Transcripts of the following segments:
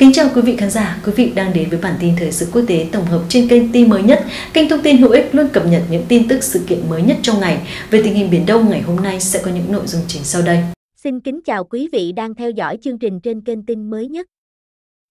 Kính chào quý vị khán giả, quý vị đang đến với bản tin thời sự quốc tế tổng hợp trên kênh tin mới nhất. Kênh thông tin hữu ích luôn cập nhật những tin tức sự kiện mới nhất trong ngày. Về tình hình Biển Đông ngày hôm nay sẽ có những nội dung chính sau đây. Xin kính chào quý vị đang theo dõi chương trình trên kênh tin mới nhất.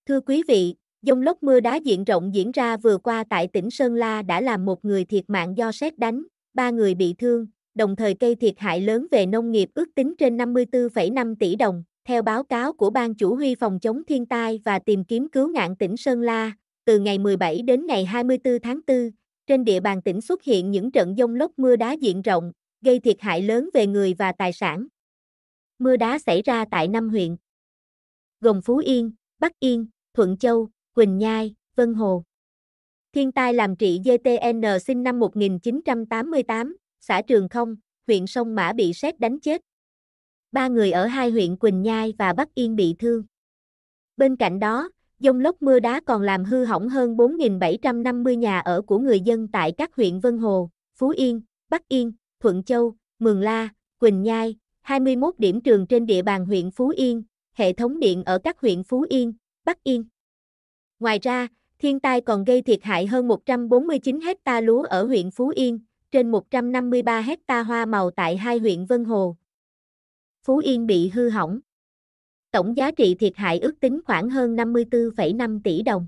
Thưa quý vị, dông lốc mưa đá diện rộng diễn ra vừa qua tại tỉnh Sơn La đã làm một người thiệt mạng do xét đánh, ba người bị thương, đồng thời gây thiệt hại lớn về nông nghiệp ước tính trên 54,5 tỷ đồng. Theo báo cáo của Ban Chủ huy Phòng chống thiên tai và tìm kiếm cứu nạn tỉnh Sơn La, từ ngày 17 đến ngày 24 tháng 4, trên địa bàn tỉnh xuất hiện những trận dông lốc mưa đá diện rộng, gây thiệt hại lớn về người và tài sản. Mưa đá xảy ra tại năm huyện, gồm Phú Yên, Bắc Yên, Thuận Châu, Quỳnh Nhai, Vân Hồ. Thiên tai làm trị GTN sinh năm 1988, xã Trường Không, huyện Sông Mã bị sét đánh chết ba người ở hai huyện Quỳnh Nhai và Bắc Yên bị thương. Bên cạnh đó, dông lốc mưa đá còn làm hư hỏng hơn 4.750 nhà ở của người dân tại các huyện Vân Hồ, Phú Yên, Bắc Yên, Thuận Châu, Mường La, Quỳnh Nhai, 21 điểm trường trên địa bàn huyện Phú Yên, hệ thống điện ở các huyện Phú Yên, Bắc Yên. Ngoài ra, thiên tai còn gây thiệt hại hơn 149 hecta lúa ở huyện Phú Yên, trên 153 hecta hoa màu tại hai huyện Vân Hồ, Phú Yên bị hư hỏng. Tổng giá trị thiệt hại ước tính khoảng hơn 54,5 tỷ đồng.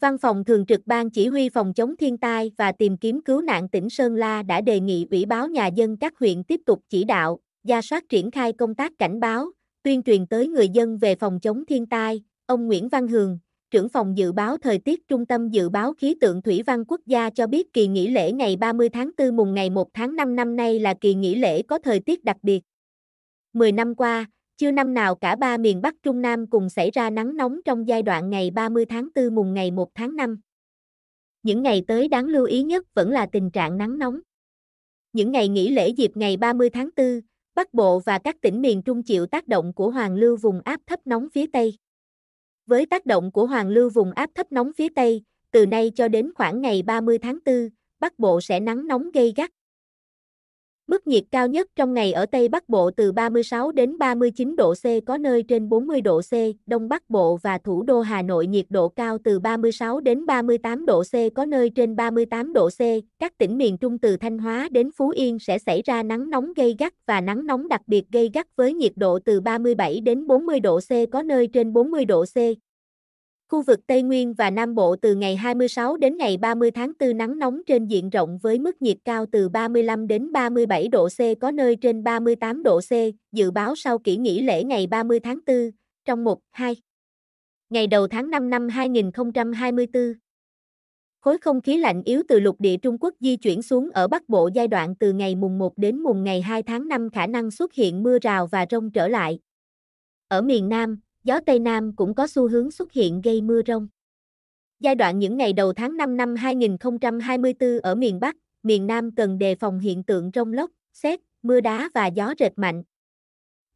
Văn phòng Thường trực Ban Chỉ huy Phòng chống thiên tai và tìm kiếm cứu nạn tỉnh Sơn La đã đề nghị Ủy báo nhà dân các huyện tiếp tục chỉ đạo, gia soát triển khai công tác cảnh báo, tuyên truyền tới người dân về phòng chống thiên tai. Ông Nguyễn Văn Hường, trưởng phòng dự báo thời tiết Trung tâm Dự báo Khí tượng Thủy văn Quốc gia cho biết kỳ nghỉ lễ ngày 30 tháng 4 mùng ngày 1 tháng 5 năm nay là kỳ nghỉ lễ có thời tiết đặc biệt. 10 năm qua, chưa năm nào cả ba miền Bắc Trung Nam cùng xảy ra nắng nóng trong giai đoạn ngày 30 tháng 4 mùng ngày 1 tháng 5. Những ngày tới đáng lưu ý nhất vẫn là tình trạng nắng nóng. Những ngày nghỉ lễ dịp ngày 30 tháng 4, Bắc Bộ và các tỉnh miền Trung chịu tác động của hoàn lưu vùng áp thấp nóng phía Tây. Với tác động của hoàn lưu vùng áp thấp nóng phía Tây, từ nay cho đến khoảng ngày 30 tháng 4, Bắc Bộ sẽ nắng nóng gây gắt. Mức nhiệt cao nhất trong ngày ở Tây Bắc Bộ từ 36 đến 39 độ C có nơi trên 40 độ C, Đông Bắc Bộ và thủ đô Hà Nội nhiệt độ cao từ 36 đến 38 độ C có nơi trên 38 độ C, các tỉnh miền Trung từ Thanh Hóa đến Phú Yên sẽ xảy ra nắng nóng gây gắt và nắng nóng đặc biệt gây gắt với nhiệt độ từ 37 đến 40 độ C có nơi trên 40 độ C, Khu vực Tây Nguyên và Nam Bộ từ ngày 26 đến ngày 30 tháng 4 nắng nóng trên diện rộng với mức nhiệt cao từ 35 đến 37 độ C có nơi trên 38 độ C, dự báo sau kỷ nghỉ lễ ngày 30 tháng 4, trong 1, 2. Ngày đầu tháng 5 năm 2024. Khối không khí lạnh yếu từ lục địa Trung Quốc di chuyển xuống ở Bắc Bộ giai đoạn từ ngày mùng 1 đến mùng ngày 2 tháng 5 khả năng xuất hiện mưa rào và rông trở lại. Ở miền Nam, gió Tây Nam cũng có xu hướng xuất hiện gây mưa rông. Giai đoạn những ngày đầu tháng 5 năm 2024 ở miền Bắc, miền Nam cần đề phòng hiện tượng rông lốc, xét, mưa đá và gió rệt mạnh.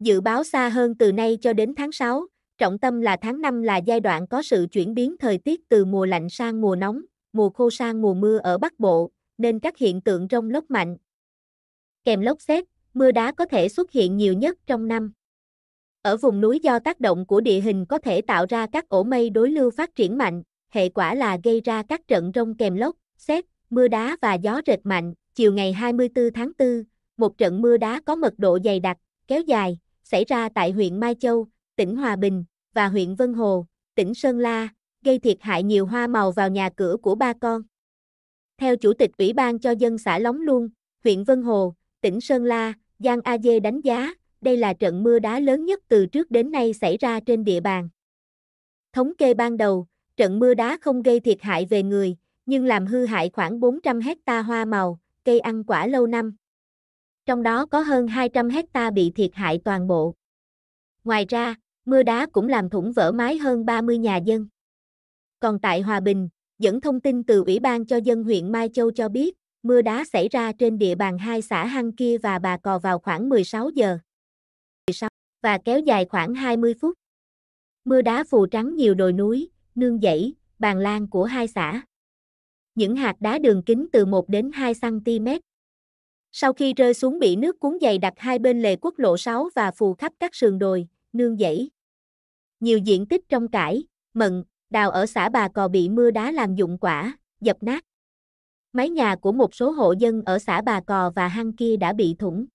Dự báo xa hơn từ nay cho đến tháng 6, trọng tâm là tháng 5 là giai đoạn có sự chuyển biến thời tiết từ mùa lạnh sang mùa nóng, mùa khô sang mùa mưa ở Bắc Bộ, nên các hiện tượng rông lốc mạnh. Kèm lốc xét, mưa đá có thể xuất hiện nhiều nhất trong năm. Ở vùng núi do tác động của địa hình có thể tạo ra các ổ mây đối lưu phát triển mạnh, hệ quả là gây ra các trận rông kèm lốc, xét, mưa đá và gió rệt mạnh. Chiều ngày 24 tháng 4, một trận mưa đá có mật độ dày đặc, kéo dài, xảy ra tại huyện Mai Châu, tỉnh Hòa Bình và huyện Vân Hồ, tỉnh Sơn La, gây thiệt hại nhiều hoa màu vào nhà cửa của ba con. Theo Chủ tịch Ủy ban cho dân xã Lóng Luông, huyện Vân Hồ, tỉnh Sơn La, Giang A Dê đánh giá, đây là trận mưa đá lớn nhất từ trước đến nay xảy ra trên địa bàn. Thống kê ban đầu, trận mưa đá không gây thiệt hại về người, nhưng làm hư hại khoảng 400 hecta hoa màu, cây ăn quả lâu năm. Trong đó có hơn 200 hecta bị thiệt hại toàn bộ. Ngoài ra, mưa đá cũng làm thủng vỡ mái hơn 30 nhà dân. Còn tại Hòa Bình, dẫn thông tin từ Ủy ban cho dân huyện Mai Châu cho biết, mưa đá xảy ra trên địa bàn hai xã Hăng Kia và Bà Cò vào khoảng 16 giờ và kéo dài khoảng 20 phút. Mưa đá phủ trắng nhiều đồi núi, nương dãy, bàn lan của hai xã. Những hạt đá đường kính từ 1 đến 2 cm. Sau khi rơi xuống bị nước cuốn dày đặt hai bên lề quốc lộ 6 và phù khắp các sườn đồi, nương dãy. Nhiều diện tích trong cải, mận, đào ở xã Bà Cò bị mưa đá làm dụng quả, dập nát. Mái nhà của một số hộ dân ở xã Bà Cò và hang kia đã bị thủng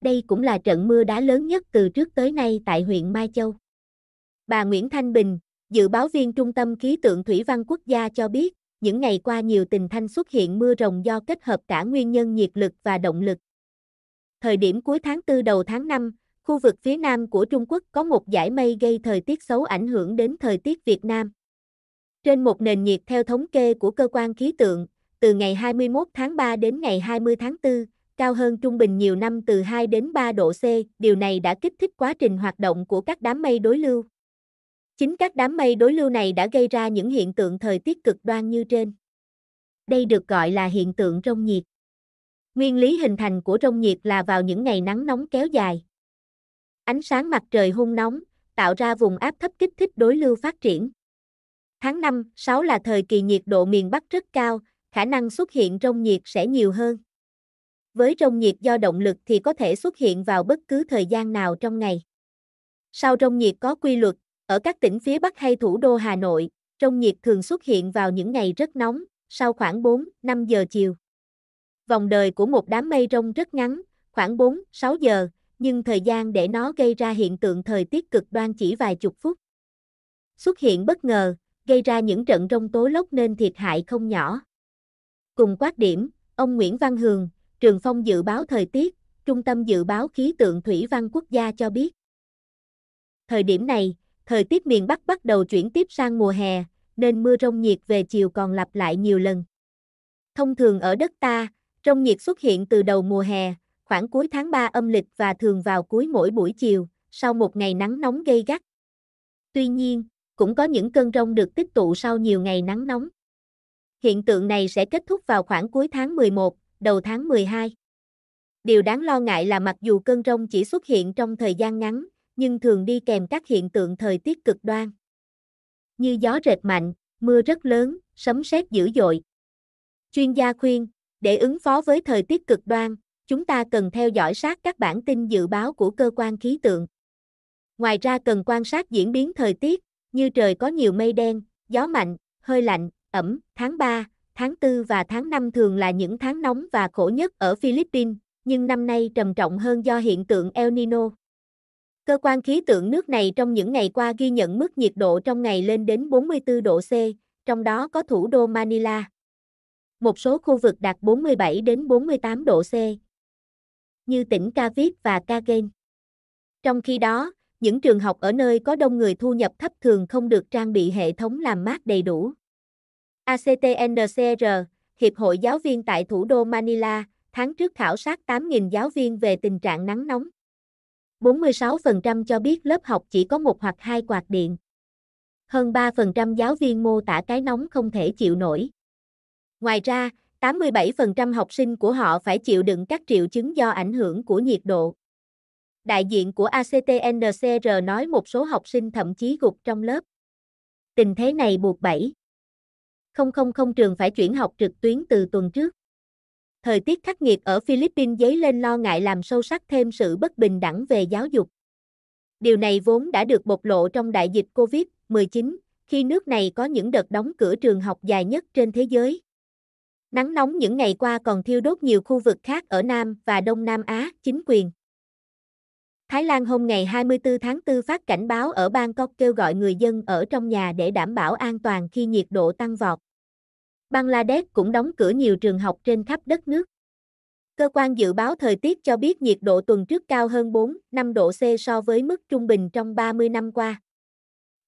đây cũng là trận mưa đá lớn nhất từ trước tới nay tại huyện Mai Châu. Bà Nguyễn Thanh Bình, dự báo viên Trung tâm Khí tượng Thủy văn Quốc gia cho biết, những ngày qua nhiều tình thanh xuất hiện mưa rồng do kết hợp cả nguyên nhân nhiệt lực và động lực. Thời điểm cuối tháng 4 đầu tháng 5, khu vực phía nam của Trung Quốc có một dải mây gây thời tiết xấu ảnh hưởng đến thời tiết Việt Nam. Trên một nền nhiệt theo thống kê của cơ quan khí tượng, từ ngày 21 tháng 3 đến ngày 20 tháng 4, cao hơn trung bình nhiều năm từ 2 đến 3 độ C, điều này đã kích thích quá trình hoạt động của các đám mây đối lưu. Chính các đám mây đối lưu này đã gây ra những hiện tượng thời tiết cực đoan như trên. Đây được gọi là hiện tượng rông nhiệt. Nguyên lý hình thành của rông nhiệt là vào những ngày nắng nóng kéo dài. Ánh sáng mặt trời hung nóng, tạo ra vùng áp thấp kích thích đối lưu phát triển. Tháng 5, 6 là thời kỳ nhiệt độ miền Bắc rất cao, khả năng xuất hiện rông nhiệt sẽ nhiều hơn với rông nhiệt do động lực thì có thể xuất hiện vào bất cứ thời gian nào trong ngày. Sau rông nhiệt có quy luật, ở các tỉnh phía Bắc hay thủ đô Hà Nội, rông nhiệt thường xuất hiện vào những ngày rất nóng, sau khoảng 4-5 giờ chiều. Vòng đời của một đám mây rông rất ngắn, khoảng 4-6 giờ, nhưng thời gian để nó gây ra hiện tượng thời tiết cực đoan chỉ vài chục phút. Xuất hiện bất ngờ, gây ra những trận rông tố lốc nên thiệt hại không nhỏ. Cùng quát điểm, ông Nguyễn Văn Hường, Trường Phong dự báo thời tiết, Trung tâm dự báo khí tượng thủy văn quốc gia cho biết. Thời điểm này, thời tiết miền Bắc bắt đầu chuyển tiếp sang mùa hè, nên mưa rông nhiệt về chiều còn lặp lại nhiều lần. Thông thường ở đất ta, rông nhiệt xuất hiện từ đầu mùa hè, khoảng cuối tháng 3 âm lịch và thường vào cuối mỗi buổi chiều, sau một ngày nắng nóng gây gắt. Tuy nhiên, cũng có những cơn rông được tích tụ sau nhiều ngày nắng nóng. Hiện tượng này sẽ kết thúc vào khoảng cuối tháng 11, đầu tháng 12. Điều đáng lo ngại là mặc dù cơn rông chỉ xuất hiện trong thời gian ngắn, nhưng thường đi kèm các hiện tượng thời tiết cực đoan. Như gió rệt mạnh, mưa rất lớn, sấm sét dữ dội. Chuyên gia khuyên, để ứng phó với thời tiết cực đoan, chúng ta cần theo dõi sát các bản tin dự báo của cơ quan khí tượng. Ngoài ra cần quan sát diễn biến thời tiết, như trời có nhiều mây đen, gió mạnh, hơi lạnh, ẩm, tháng 3, tháng 4 và tháng 5 thường là những tháng nóng và khổ nhất ở Philippines, nhưng năm nay trầm trọng hơn do hiện tượng El Nino. Cơ quan khí tượng nước này trong những ngày qua ghi nhận mức nhiệt độ trong ngày lên đến 44 độ C, trong đó có thủ đô Manila. Một số khu vực đạt 47 đến 48 độ C, như tỉnh Cavite và Cagayan. Trong khi đó, những trường học ở nơi có đông người thu nhập thấp thường không được trang bị hệ thống làm mát đầy đủ. ACTNCR, Hiệp hội Giáo viên tại thủ đô Manila, tháng trước khảo sát 8.000 giáo viên về tình trạng nắng nóng. 46% cho biết lớp học chỉ có một hoặc hai quạt điện. Hơn 3% giáo viên mô tả cái nóng không thể chịu nổi. Ngoài ra, 87% học sinh của họ phải chịu đựng các triệu chứng do ảnh hưởng của nhiệt độ. Đại diện của ACTNCR nói một số học sinh thậm chí gục trong lớp. Tình thế này buộc bẫy. 000 trường phải chuyển học trực tuyến từ tuần trước. Thời tiết khắc nghiệt ở Philippines dấy lên lo ngại làm sâu sắc thêm sự bất bình đẳng về giáo dục. Điều này vốn đã được bộc lộ trong đại dịch COVID-19, khi nước này có những đợt đóng cửa trường học dài nhất trên thế giới. Nắng nóng những ngày qua còn thiêu đốt nhiều khu vực khác ở Nam và Đông Nam Á, chính quyền. Thái Lan hôm ngày 24 tháng 4 phát cảnh báo ở Bangkok kêu gọi người dân ở trong nhà để đảm bảo an toàn khi nhiệt độ tăng vọt. Bangladesh cũng đóng cửa nhiều trường học trên khắp đất nước. Cơ quan dự báo thời tiết cho biết nhiệt độ tuần trước cao hơn 4-5 độ C so với mức trung bình trong 30 năm qua.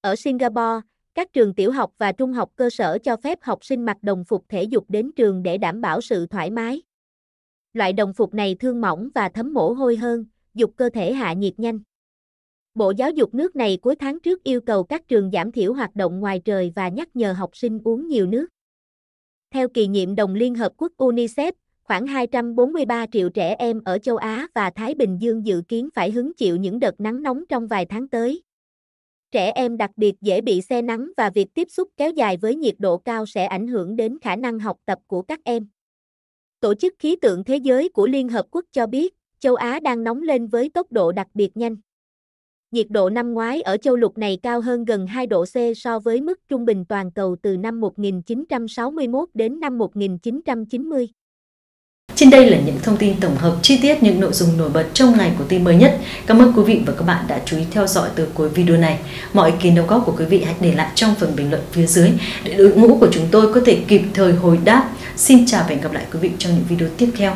Ở Singapore, các trường tiểu học và trung học cơ sở cho phép học sinh mặc đồng phục thể dục đến trường để đảm bảo sự thoải mái. Loại đồng phục này thương mỏng và thấm mồ hôi hơn, giúp cơ thể hạ nhiệt nhanh. Bộ Giáo dục nước này cuối tháng trước yêu cầu các trường giảm thiểu hoạt động ngoài trời và nhắc nhở học sinh uống nhiều nước. Theo kỳ nhiệm đồng Liên Hợp Quốc UNICEF, khoảng 243 triệu trẻ em ở châu Á và Thái Bình Dương dự kiến phải hứng chịu những đợt nắng nóng trong vài tháng tới. Trẻ em đặc biệt dễ bị xe nắng và việc tiếp xúc kéo dài với nhiệt độ cao sẽ ảnh hưởng đến khả năng học tập của các em. Tổ chức Khí tượng Thế giới của Liên Hợp Quốc cho biết, châu Á đang nóng lên với tốc độ đặc biệt nhanh. Nhiệt độ năm ngoái ở châu lục này cao hơn gần 2 độ C so với mức trung bình toàn cầu từ năm 1961 đến năm 1990. Trên đây là những thông tin tổng hợp chi tiết những nội dung nổi bật trong ngày của tin mới nhất. Cảm ơn quý vị và các bạn đã chú ý theo dõi tới cuối video này. Mọi ý kiến đóng góp của quý vị hãy để lại trong phần bình luận phía dưới để đội ngũ của chúng tôi có thể kịp thời hồi đáp. Xin chào và hẹn gặp lại quý vị trong những video tiếp theo.